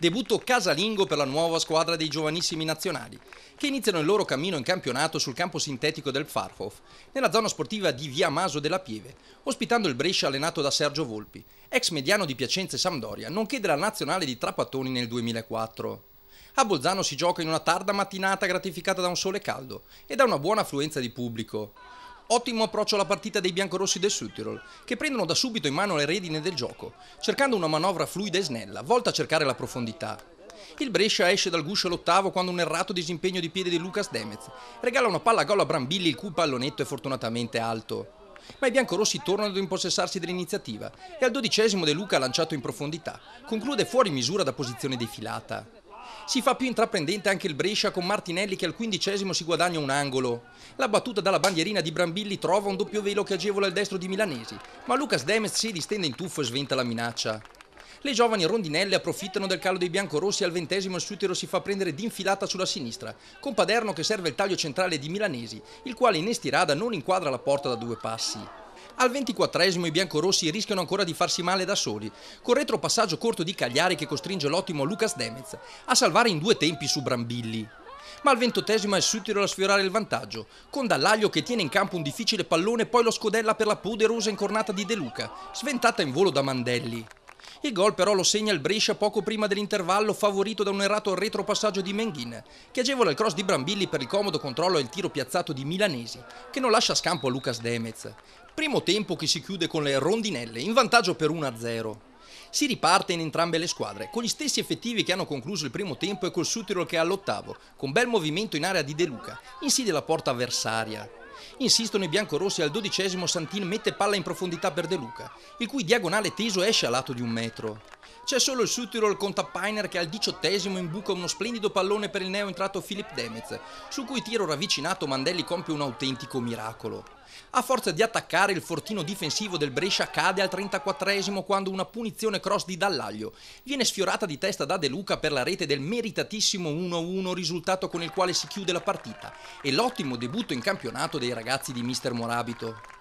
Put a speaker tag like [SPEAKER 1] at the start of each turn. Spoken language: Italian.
[SPEAKER 1] Debutto casalingo per la nuova squadra dei giovanissimi nazionali, che iniziano il loro cammino in campionato sul campo sintetico del Farhof, nella zona sportiva di Via Maso della Pieve, ospitando il Brescia allenato da Sergio Volpi, ex mediano di Piacenza e Sampdoria, nonché della nazionale di Trapattoni nel 2004. A Bolzano si gioca in una tarda mattinata gratificata da un sole caldo e da una buona affluenza di pubblico. Ottimo approccio alla partita dei biancorossi del Südtirol, che prendono da subito in mano le redine del gioco, cercando una manovra fluida e snella, volta a cercare la profondità. Il Brescia esce dal guscio all'ottavo quando un errato disimpegno di piede di Lucas Demez regala una palla a gol a Brambilli il cui pallonetto è fortunatamente alto. Ma i biancorossi tornano ad impossessarsi dell'iniziativa e al dodicesimo De Luca lanciato in profondità conclude fuori misura da posizione defilata. Si fa più intraprendente anche il Brescia con Martinelli che al quindicesimo si guadagna un angolo. La battuta dalla bandierina di Brambilli trova un doppio velo che agevola il destro di Milanesi, ma Lucas Demez si distende in tuffo e sventa la minaccia. Le giovani rondinelle approfittano del calo dei biancorossi e al ventesimo il Sutero si fa prendere d'infilata sulla sinistra, con Paderno che serve il taglio centrale di Milanesi, il quale in estirada non inquadra la porta da due passi. Al 24esimo i biancorossi rischiano ancora di farsi male da soli, col retropassaggio corto di Cagliari che costringe l'ottimo Lucas Demez a salvare in due tempi su Brambilli. Ma al 28esimo è Sutiro a sfiorare il vantaggio, con Dallaglio che tiene in campo un difficile pallone poi lo scodella per la poderosa incornata di De Luca, sventata in volo da Mandelli. Il gol però lo segna il Brescia poco prima dell'intervallo, favorito da un errato retropassaggio di Menghin, che agevola il cross di Brambilli per il comodo controllo e il tiro piazzato di Milanesi, che non lascia scampo a Lucas Demez. Primo tempo che si chiude con le rondinelle, in vantaggio per 1-0. Si riparte in entrambe le squadre, con gli stessi effettivi che hanno concluso il primo tempo e col Sutiro che è all'ottavo, con bel movimento in area di De Luca, insidie la porta avversaria. Insistono i biancorossi al dodicesimo Santin mette palla in profondità per De Luca, il cui diagonale teso esce a lato di un metro. C'è solo il Südtirol con Tappainer che al diciottesimo imbuca uno splendido pallone per il neo entrato Filip Demez, su cui tiro ravvicinato Mandelli compie un autentico miracolo. A forza di attaccare il fortino difensivo del Brescia cade al 34esimo quando una punizione cross di Dallaglio viene sfiorata di testa da De Luca per la rete del meritatissimo 1-1 risultato con il quale si chiude la partita e l'ottimo debutto in campionato dei ragazzi di Mister Morabito.